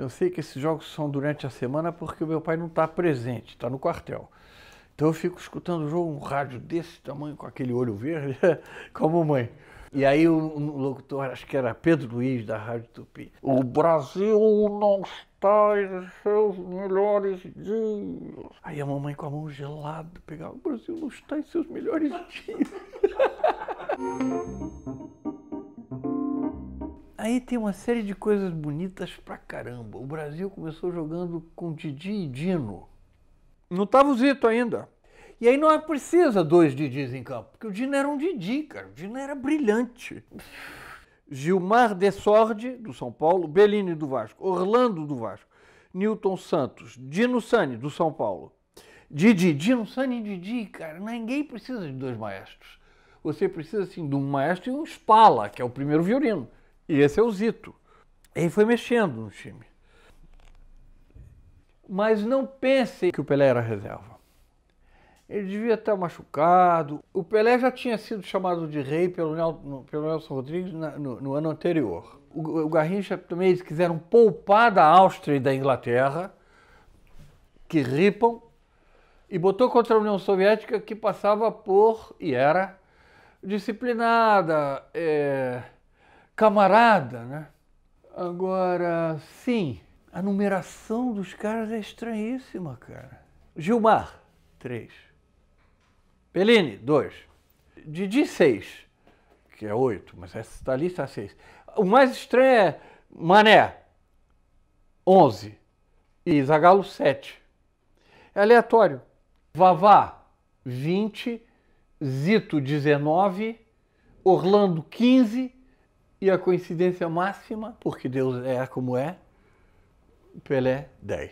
Eu sei que esses jogos são durante a semana porque o meu pai não está presente, está no quartel. Então eu fico escutando o jogo, um rádio desse tamanho, com aquele olho verde, como mãe. E aí o um locutor, acho que era Pedro Luiz, da Rádio Tupi. O Brasil não está em seus melhores dias. Aí a mamãe com a mão gelada pegava, o Brasil não está em seus melhores dias. Aí tem uma série de coisas bonitas pra caramba. O Brasil começou jogando com Didi e Dino. Não estava o Zito ainda. E aí não precisa dois Didis em campo, porque o Dino era um Didi, cara. O Dino era brilhante. Gilmar Desordi do São Paulo, Bellini do Vasco, Orlando do Vasco, Newton Santos, Dino Sani, do São Paulo. Didi, Dino Sani e Didi, cara, ninguém precisa de dois maestros. Você precisa, assim, de um maestro e um espala, que é o primeiro violino. E esse é o Zito. Ele foi mexendo no time. Mas não pense que o Pelé era reserva. Ele devia estar machucado. O Pelé já tinha sido chamado de rei pelo, Nelson Rodrigues no, ano anterior. O, o Garrincha também eles quiseram poupar da Áustria e da Inglaterra, que ripam, e botou contra a União Soviética que passava por, e era, disciplinada. É camarada, né? Agora, sim, a numeração dos caras é estranhíssima, cara. Gilmar, três. Pellini, dois. Didi, seis. Que é oito, mas essa tá lista tá é seis. O mais estranho é Mané, onze. E Zagalo, sete. É aleatório. Vavá, vinte. Zito, dezenove. Orlando, quinze. E a coincidência máxima, porque Deus é como é, Pelé 10.